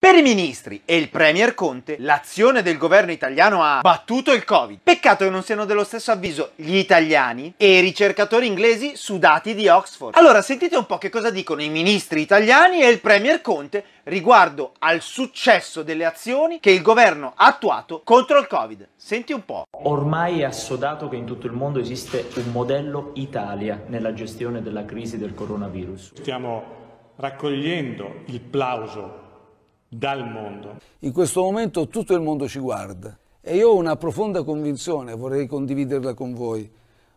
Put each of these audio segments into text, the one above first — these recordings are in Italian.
Per i ministri e il Premier Conte, l'azione del governo italiano ha battuto il Covid. Peccato che non siano dello stesso avviso gli italiani e i ricercatori inglesi su dati di Oxford. Allora sentite un po' che cosa dicono i ministri italiani e il Premier Conte riguardo al successo delle azioni che il governo ha attuato contro il Covid. Senti un po'. Ormai è assodato che in tutto il mondo esiste un modello Italia nella gestione della crisi del coronavirus. Stiamo raccogliendo il plauso dal mondo. In questo momento tutto il mondo ci guarda e io ho una profonda convinzione, vorrei condividerla con voi.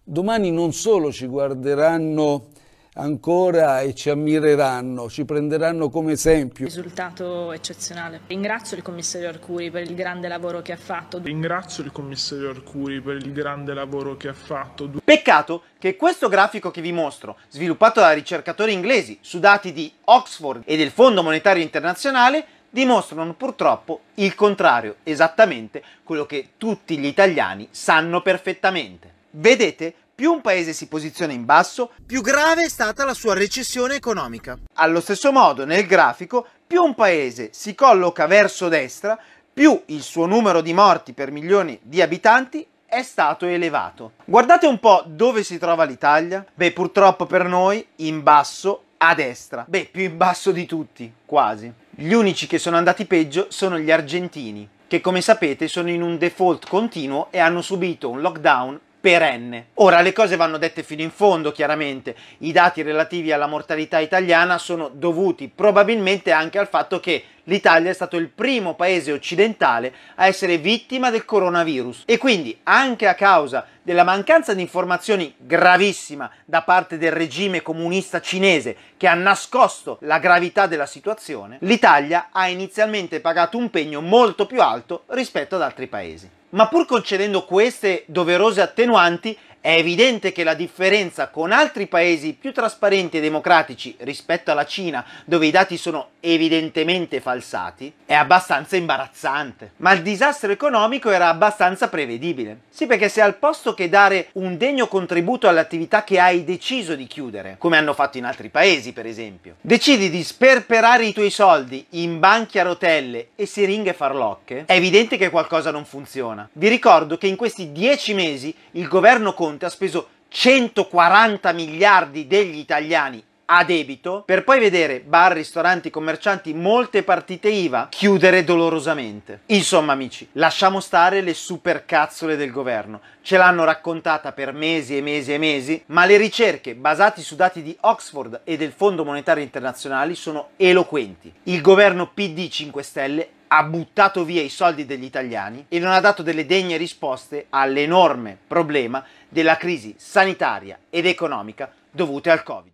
Domani non solo ci guarderanno ancora e ci ammireranno, ci prenderanno come esempio. Risultato eccezionale. Ringrazio il commissario Arcuri per il grande lavoro che ha fatto. Ringrazio il commissario Arcuri per il grande lavoro che ha fatto. Peccato che questo grafico che vi mostro, sviluppato da ricercatori inglesi su dati di Oxford e del Fondo Monetario Internazionale, dimostrano purtroppo il contrario, esattamente quello che tutti gli italiani sanno perfettamente. Vedete, più un paese si posiziona in basso, più grave è stata la sua recessione economica. Allo stesso modo, nel grafico, più un paese si colloca verso destra, più il suo numero di morti per milioni di abitanti è stato elevato. Guardate un po' dove si trova l'Italia. Beh, purtroppo per noi, in basso a destra. Beh, più in basso di tutti, quasi. Gli unici che sono andati peggio sono gli argentini, che come sapete sono in un default continuo e hanno subito un lockdown perenne. Ora le cose vanno dette fino in fondo, chiaramente. I dati relativi alla mortalità italiana sono dovuti probabilmente anche al fatto che l'Italia è stato il primo paese occidentale a essere vittima del coronavirus e quindi anche a causa della mancanza di informazioni gravissima da parte del regime comunista cinese che ha nascosto la gravità della situazione, l'Italia ha inizialmente pagato un pegno molto più alto rispetto ad altri paesi ma pur concedendo queste doverose attenuanti è evidente che la differenza con altri paesi più trasparenti e democratici rispetto alla Cina, dove i dati sono evidentemente falsati, è abbastanza imbarazzante. Ma il disastro economico era abbastanza prevedibile. Sì, perché se al posto che dare un degno contributo all'attività che hai deciso di chiudere, come hanno fatto in altri paesi per esempio, decidi di sperperare i tuoi soldi in banchi a rotelle e siringhe farlocche, è evidente che qualcosa non funziona. Vi ricordo che in questi dieci mesi il governo con Conte ha speso 140 miliardi degli italiani a debito per poi vedere bar, ristoranti, commercianti, molte partite IVA chiudere dolorosamente. Insomma, amici, lasciamo stare le supercazzole del governo. Ce l'hanno raccontata per mesi e mesi e mesi, ma le ricerche basate su dati di Oxford e del Fondo Monetario Internazionale sono eloquenti. Il governo PD 5 Stelle ha buttato via i soldi degli italiani e non ha dato delle degne risposte all'enorme problema della crisi sanitaria ed economica dovute al Covid.